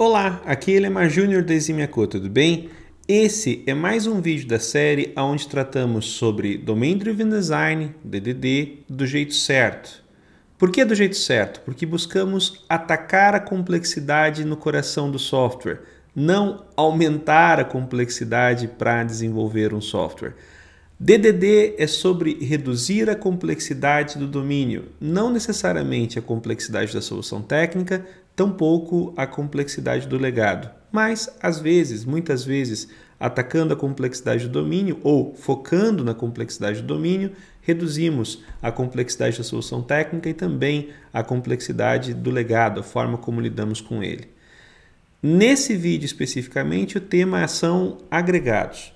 Olá, aqui é Elemar Júnior da Eximiacô, tudo bem? Esse é mais um vídeo da série onde tratamos sobre Domain Driven Design, DDD, do jeito certo. Por que do jeito certo? Porque buscamos atacar a complexidade no coração do software, não aumentar a complexidade para desenvolver um software. DDD é sobre reduzir a complexidade do domínio, não necessariamente a complexidade da solução técnica, tampouco a complexidade do legado. Mas, às vezes, muitas vezes, atacando a complexidade do domínio ou focando na complexidade do domínio, reduzimos a complexidade da solução técnica e também a complexidade do legado, a forma como lidamos com ele. Nesse vídeo especificamente, o tema são agregados.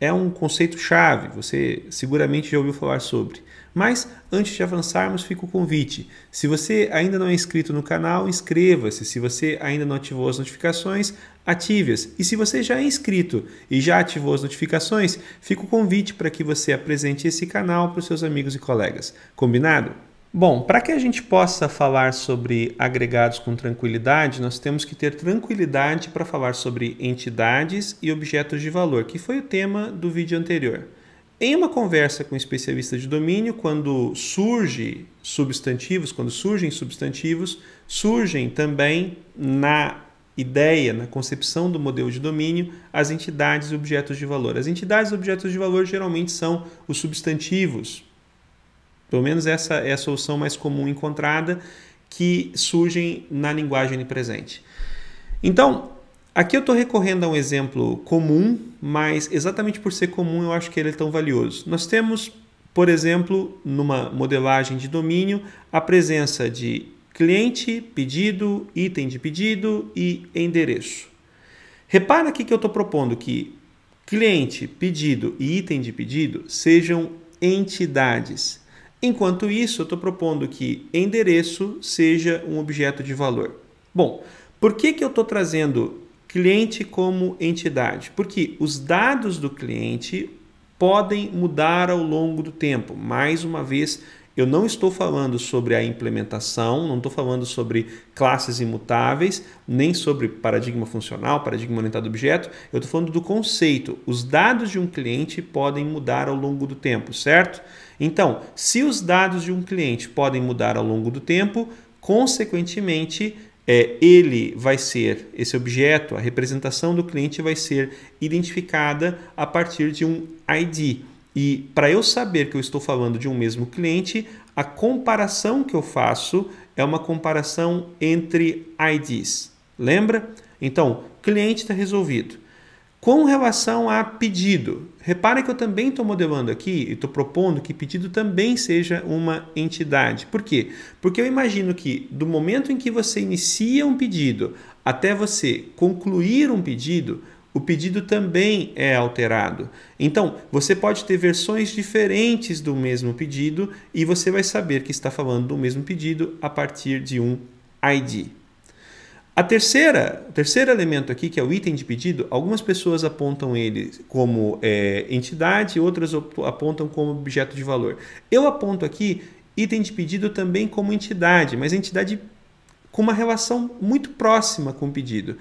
É um conceito chave, você seguramente já ouviu falar sobre. Mas antes de avançarmos, fica o convite. Se você ainda não é inscrito no canal, inscreva-se. Se você ainda não ativou as notificações, ative-as. E se você já é inscrito e já ativou as notificações, fica o convite para que você apresente esse canal para os seus amigos e colegas. Combinado? Bom, para que a gente possa falar sobre agregados com tranquilidade, nós temos que ter tranquilidade para falar sobre entidades e objetos de valor, que foi o tema do vídeo anterior. Em uma conversa com um especialista de domínio, quando surge substantivos, quando surgem substantivos, surgem também na ideia, na concepção do modelo de domínio, as entidades e objetos de valor. As entidades e objetos de valor geralmente são os substantivos. Pelo menos essa é a solução mais comum encontrada que surgem na linguagem presente. Então, Aqui eu estou recorrendo a um exemplo comum, mas exatamente por ser comum eu acho que ele é tão valioso. Nós temos, por exemplo, numa modelagem de domínio, a presença de cliente, pedido, item de pedido e endereço. Repara aqui que eu estou propondo que cliente, pedido e item de pedido sejam entidades. Enquanto isso, eu estou propondo que endereço seja um objeto de valor. Bom, por que, que eu estou trazendo cliente como entidade, porque os dados do cliente podem mudar ao longo do tempo. Mais uma vez, eu não estou falando sobre a implementação, não estou falando sobre classes imutáveis, nem sobre paradigma funcional, paradigma orientado a objeto. Eu estou falando do conceito. Os dados de um cliente podem mudar ao longo do tempo, certo? Então, se os dados de um cliente podem mudar ao longo do tempo, consequentemente, é, ele vai ser, esse objeto, a representação do cliente vai ser identificada a partir de um ID. E para eu saber que eu estou falando de um mesmo cliente, a comparação que eu faço é uma comparação entre IDs. Lembra? Então, cliente está resolvido. Com relação a pedido, repare que eu também estou modelando aqui e estou propondo que pedido também seja uma entidade. Por quê? Porque eu imagino que do momento em que você inicia um pedido até você concluir um pedido, o pedido também é alterado. Então, você pode ter versões diferentes do mesmo pedido e você vai saber que está falando do mesmo pedido a partir de um ID. A terceira, o terceiro elemento aqui, que é o item de pedido, algumas pessoas apontam ele como é, entidade, outras apontam como objeto de valor. Eu aponto aqui item de pedido também como entidade, mas entidade com uma relação muito próxima com o pedido.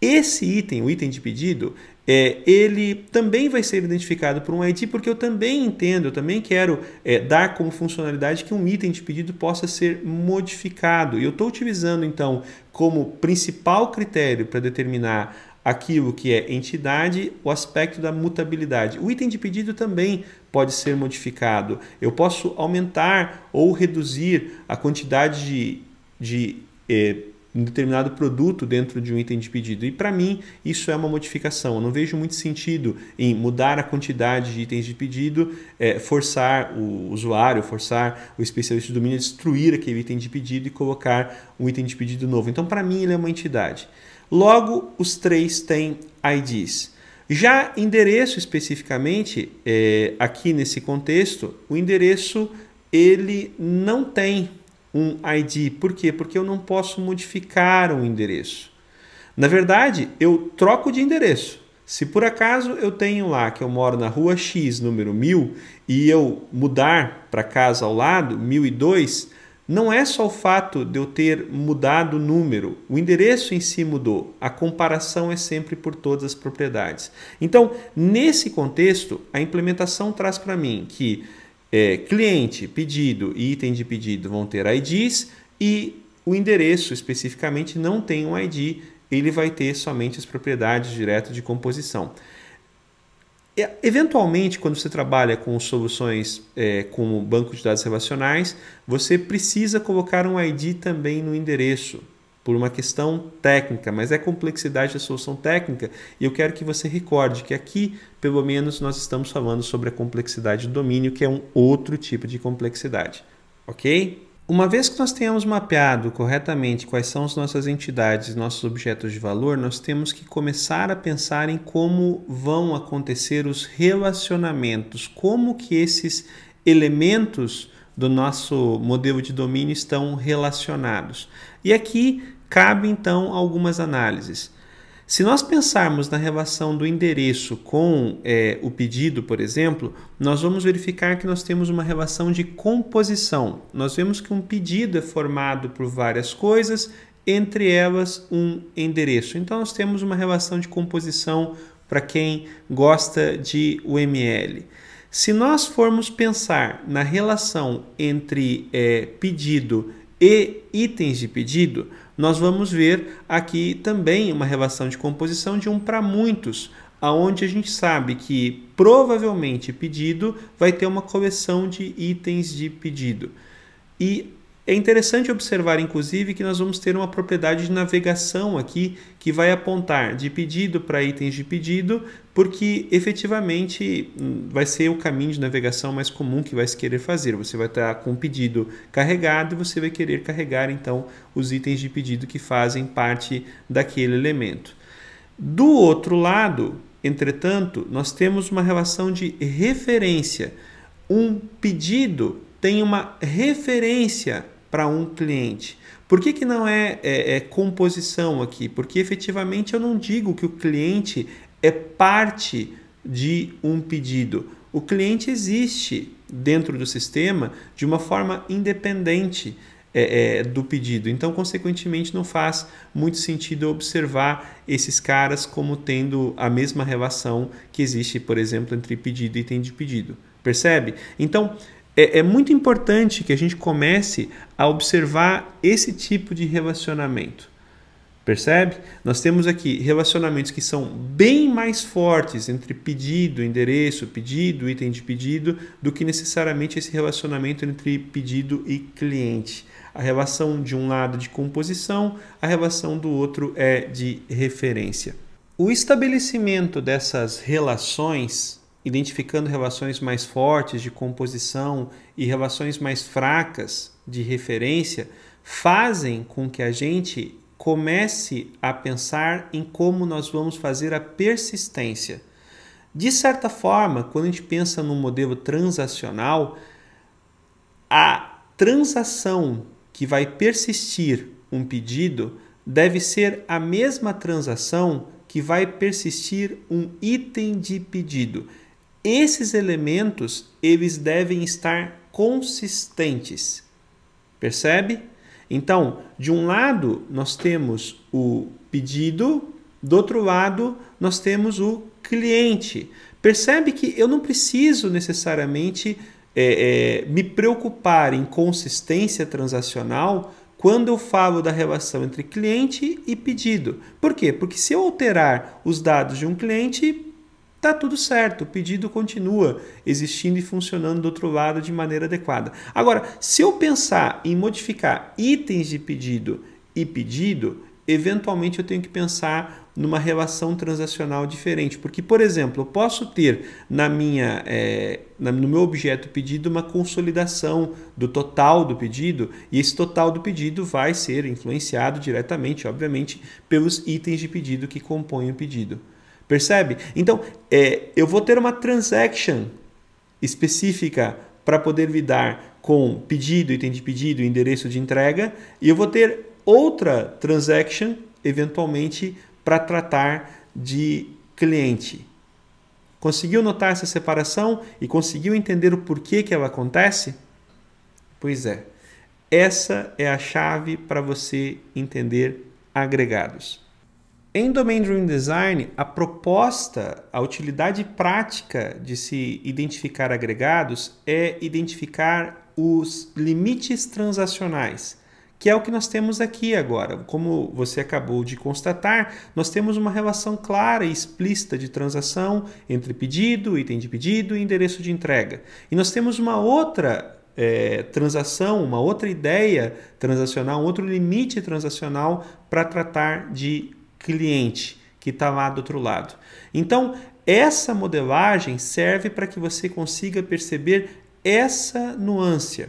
Esse item, o item de pedido, é, ele também vai ser identificado por um ID, porque eu também entendo, eu também quero é, dar como funcionalidade que um item de pedido possa ser modificado. E eu estou utilizando, então, como principal critério para determinar aquilo que é entidade, o aspecto da mutabilidade. O item de pedido também pode ser modificado. Eu posso aumentar ou reduzir a quantidade de, de eh, um determinado produto dentro de um item de pedido. E para mim, isso é uma modificação. Eu não vejo muito sentido em mudar a quantidade de itens de pedido, é, forçar o usuário, forçar o especialista do domínio a destruir aquele item de pedido e colocar um item de pedido novo. Então, para mim, ele é uma entidade. Logo, os três têm IDs. Já endereço especificamente, é, aqui nesse contexto, o endereço ele não tem um ID. Por quê? Porque eu não posso modificar o endereço. Na verdade, eu troco de endereço. Se por acaso eu tenho lá que eu moro na rua X, número 1000, e eu mudar para casa ao lado, 1002, não é só o fato de eu ter mudado o número, o endereço em si mudou, a comparação é sempre por todas as propriedades. Então, nesse contexto, a implementação traz para mim que é, cliente, pedido e item de pedido vão ter IDs e o endereço especificamente não tem um ID, ele vai ter somente as propriedades direto de composição. E, eventualmente, quando você trabalha com soluções é, como banco de dados relacionais, você precisa colocar um ID também no endereço por uma questão técnica, mas é complexidade da solução técnica e eu quero que você recorde que aqui, pelo menos, nós estamos falando sobre a complexidade do domínio, que é um outro tipo de complexidade, ok? Uma vez que nós tenhamos mapeado corretamente quais são as nossas entidades, nossos objetos de valor, nós temos que começar a pensar em como vão acontecer os relacionamentos, como que esses elementos do nosso modelo de domínio estão relacionados. E aqui Cabe então algumas análises. Se nós pensarmos na relação do endereço com é, o pedido, por exemplo, nós vamos verificar que nós temos uma relação de composição. Nós vemos que um pedido é formado por várias coisas, entre elas um endereço. Então nós temos uma relação de composição para quem gosta de UML. Se nós formos pensar na relação entre é, pedido e itens de pedido, nós vamos ver aqui também uma relação de composição de um para muitos, aonde a gente sabe que provavelmente pedido vai ter uma coleção de itens de pedido. E é interessante observar, inclusive, que nós vamos ter uma propriedade de navegação aqui que vai apontar de pedido para itens de pedido, porque efetivamente hum, vai ser o caminho de navegação mais comum que vai se querer fazer. Você vai estar com o pedido carregado e você vai querer carregar então os itens de pedido que fazem parte daquele elemento. Do outro lado, entretanto, nós temos uma relação de referência. Um pedido tem uma referência para um cliente. Por que, que não é, é, é composição aqui? Porque efetivamente eu não digo que o cliente é parte de um pedido. O cliente existe dentro do sistema de uma forma independente é, é, do pedido. Então, consequentemente, não faz muito sentido observar esses caras como tendo a mesma relação que existe, por exemplo, entre pedido e item de pedido. Percebe? Então, é, é muito importante que a gente comece a observar esse tipo de relacionamento. Percebe? Nós temos aqui relacionamentos que são bem mais fortes entre pedido, endereço, pedido, item de pedido, do que necessariamente esse relacionamento entre pedido e cliente. A relação de um lado é de composição, a relação do outro é de referência. O estabelecimento dessas relações identificando relações mais fortes de composição e relações mais fracas de referência, fazem com que a gente comece a pensar em como nós vamos fazer a persistência. De certa forma, quando a gente pensa no modelo transacional, a transação que vai persistir um pedido deve ser a mesma transação que vai persistir um item de pedido. Esses elementos, eles devem estar consistentes. Percebe? Então, de um lado, nós temos o pedido, do outro lado, nós temos o cliente. Percebe que eu não preciso necessariamente é, é, me preocupar em consistência transacional quando eu falo da relação entre cliente e pedido. Por quê? Porque se eu alterar os dados de um cliente, tá tudo certo, o pedido continua existindo e funcionando do outro lado de maneira adequada. Agora, se eu pensar em modificar itens de pedido e pedido, eventualmente eu tenho que pensar numa relação transacional diferente, porque, por exemplo, eu posso ter na minha, é, na, no meu objeto pedido uma consolidação do total do pedido e esse total do pedido vai ser influenciado diretamente, obviamente, pelos itens de pedido que compõem o pedido. Percebe? Então, é, eu vou ter uma transaction específica para poder lidar com pedido, item de pedido, endereço de entrega, e eu vou ter outra transaction, eventualmente, para tratar de cliente. Conseguiu notar essa separação e conseguiu entender o porquê que ela acontece? Pois é, essa é a chave para você entender agregados. Em Domain Driven Design, a proposta, a utilidade prática de se identificar agregados é identificar os limites transacionais, que é o que nós temos aqui agora. Como você acabou de constatar, nós temos uma relação clara e explícita de transação entre pedido, item de pedido e endereço de entrega. E nós temos uma outra é, transação, uma outra ideia transacional, um outro limite transacional para tratar de cliente que está lá do outro lado. Então, essa modelagem serve para que você consiga perceber essa nuance.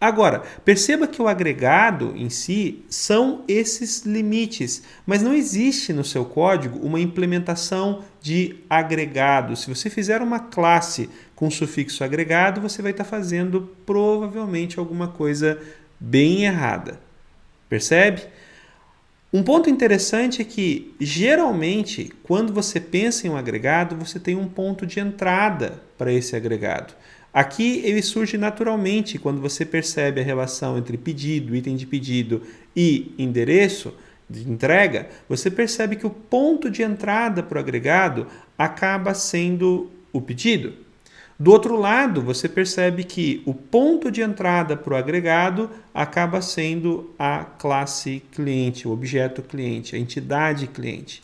Agora, perceba que o agregado em si são esses limites, mas não existe no seu código uma implementação de agregado. Se você fizer uma classe com sufixo agregado, você vai estar tá fazendo provavelmente alguma coisa bem errada. Percebe? Um ponto interessante é que, geralmente, quando você pensa em um agregado, você tem um ponto de entrada para esse agregado. Aqui ele surge naturalmente quando você percebe a relação entre pedido, item de pedido e endereço de entrega, você percebe que o ponto de entrada para o agregado acaba sendo o pedido. Do outro lado, você percebe que o ponto de entrada para o agregado acaba sendo a classe cliente, o objeto cliente, a entidade cliente.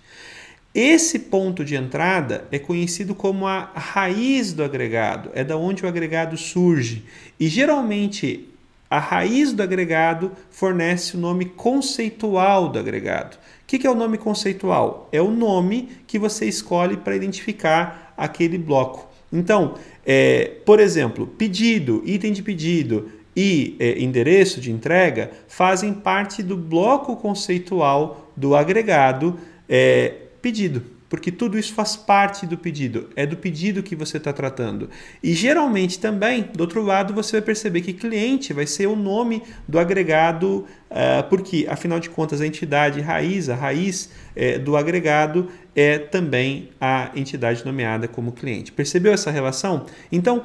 Esse ponto de entrada é conhecido como a raiz do agregado, é da onde o agregado surge. E geralmente a raiz do agregado fornece o nome conceitual do agregado. O que é o nome conceitual? É o nome que você escolhe para identificar aquele bloco. Então, é, por exemplo, pedido, item de pedido e é, endereço de entrega fazem parte do bloco conceitual do agregado é, pedido, porque tudo isso faz parte do pedido, é do pedido que você está tratando. E geralmente também, do outro lado, você vai perceber que cliente vai ser o nome do agregado, ah, porque afinal de contas a entidade raiz, a raiz é, do agregado é também a entidade nomeada como cliente. Percebeu essa relação? Então,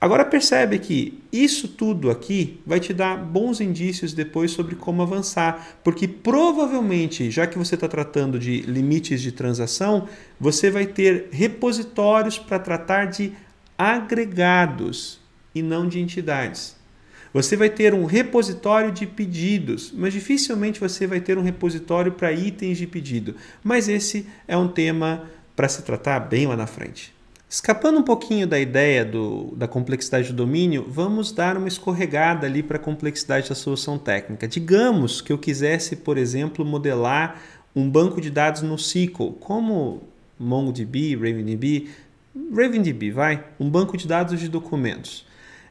agora percebe que isso tudo aqui vai te dar bons indícios depois sobre como avançar, porque provavelmente, já que você está tratando de limites de transação, você vai ter repositórios para tratar de agregados e não de entidades. Você vai ter um repositório de pedidos, mas dificilmente você vai ter um repositório para itens de pedido. Mas esse é um tema para se tratar bem lá na frente. Escapando um pouquinho da ideia do, da complexidade do domínio, vamos dar uma escorregada ali para a complexidade da solução técnica. Digamos que eu quisesse, por exemplo, modelar um banco de dados no SQL, como MongoDB, RavenDB, RavenDB, vai, um banco de dados de documentos.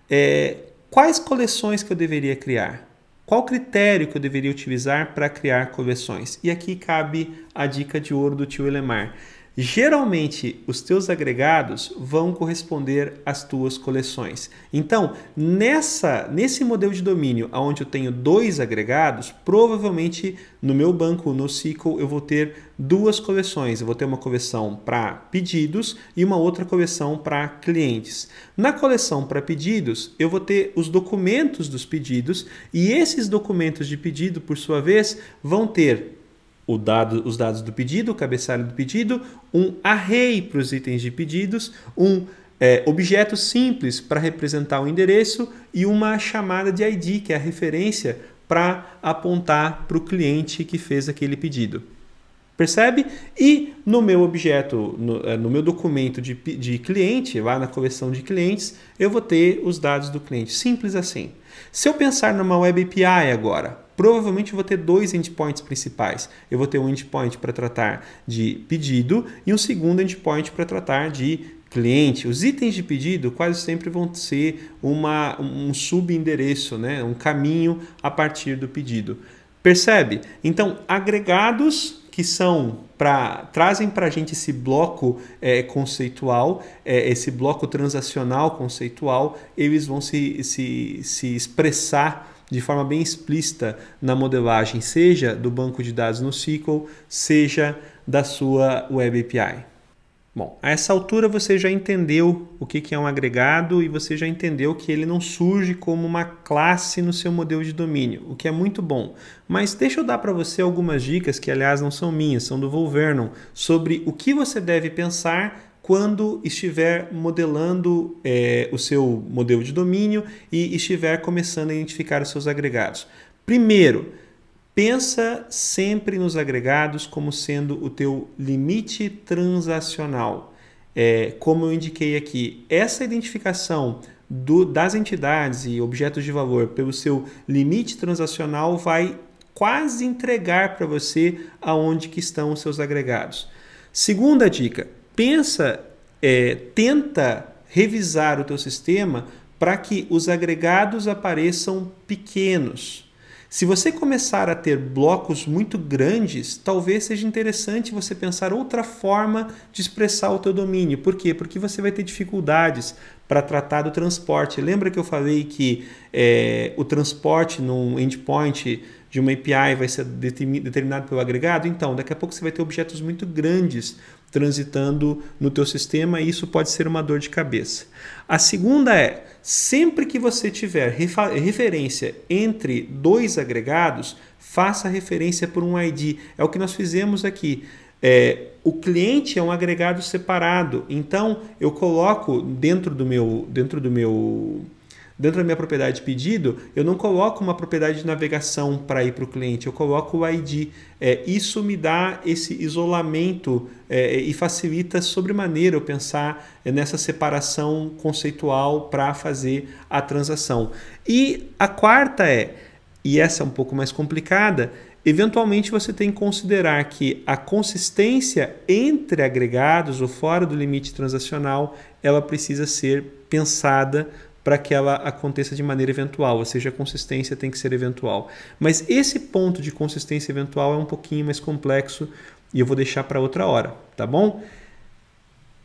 É, Quais coleções que eu deveria criar? Qual critério que eu deveria utilizar para criar coleções? E aqui cabe a dica de ouro do tio Elemar geralmente os teus agregados vão corresponder às tuas coleções. Então, nessa nesse modelo de domínio onde eu tenho dois agregados, provavelmente no meu banco, no SQL, eu vou ter duas coleções. Eu vou ter uma coleção para pedidos e uma outra coleção para clientes. Na coleção para pedidos, eu vou ter os documentos dos pedidos e esses documentos de pedido, por sua vez, vão ter dado, os dados do pedido, o cabeçalho do pedido, um array para os itens de pedidos, um é, objeto simples para representar o endereço e uma chamada de ID, que é a referência para apontar para o cliente que fez aquele pedido. Percebe? E no meu objeto, no, é, no meu documento de, de, cliente, lá na coleção de clientes, eu vou ter os dados do cliente. Simples assim. Se eu pensar numa Web API agora, provavelmente eu vou ter dois endpoints principais. Eu vou ter um endpoint para tratar de pedido e um segundo endpoint para tratar de cliente. Os itens de pedido quase sempre vão ser uma, um subendereço, né? um caminho a partir do pedido. Percebe? Então, agregados que são para trazem para a gente esse bloco é, conceitual, é, esse bloco transacional conceitual, eles vão se, se, se expressar de forma bem explícita na modelagem, seja do banco de dados no SQL, seja da sua Web API. Bom, a essa altura você já entendeu o que é um agregado e você já entendeu que ele não surge como uma classe no seu modelo de domínio, o que é muito bom. Mas deixa eu dar para você algumas dicas, que aliás não são minhas, são do Volvernon, sobre o que você deve pensar quando estiver modelando é, o seu modelo de domínio e estiver começando a identificar os seus agregados. Primeiro, pensa sempre nos agregados como sendo o teu limite transacional. É, como eu indiquei aqui, essa identificação do, das entidades e objetos de valor pelo seu limite transacional vai quase entregar para você aonde que estão os seus agregados. Segunda dica, pensa, é, tenta revisar o teu sistema para que os agregados apareçam pequenos. Se você começar a ter blocos muito grandes, talvez seja interessante você pensar outra forma de expressar o teu domínio. Por quê? Porque você vai ter dificuldades para tratar do transporte. Lembra que eu falei que é, o transporte num endpoint de uma API vai ser determinado pelo agregado, então daqui a pouco você vai ter objetos muito grandes transitando no teu sistema e isso pode ser uma dor de cabeça. A segunda é, sempre que você tiver referência entre dois agregados, faça referência por um ID. É o que nós fizemos aqui. É, o cliente é um agregado separado, então eu coloco dentro do meu, dentro do meu dentro da minha propriedade de pedido, eu não coloco uma propriedade de navegação para ir para o cliente, eu coloco o ID. É, isso me dá esse isolamento é, e facilita sobremaneira eu pensar nessa separação conceitual para fazer a transação. E a quarta é, e essa é um pouco mais complicada, Eventualmente, você tem que considerar que a consistência entre agregados ou fora do limite transacional ela precisa ser pensada para que ela aconteça de maneira eventual, ou seja, a consistência tem que ser eventual. Mas esse ponto de consistência eventual é um pouquinho mais complexo e eu vou deixar para outra hora, tá bom?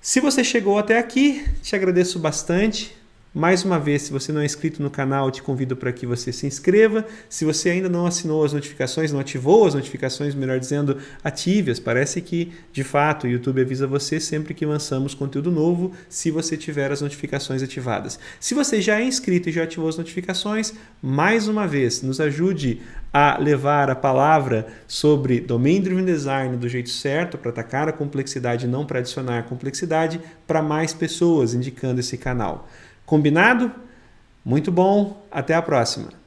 Se você chegou até aqui, te agradeço bastante. Mais uma vez, se você não é inscrito no canal, te convido para que você se inscreva. Se você ainda não assinou as notificações, não ativou as notificações, melhor dizendo, ative-as. Parece que, de fato, o YouTube avisa você sempre que lançamos conteúdo novo, se você tiver as notificações ativadas. Se você já é inscrito e já ativou as notificações, mais uma vez, nos ajude a levar a palavra sobre Domain Driven Design do jeito certo para atacar a complexidade e não para adicionar complexidade para mais pessoas, indicando esse canal. Combinado? Muito bom, até a próxima!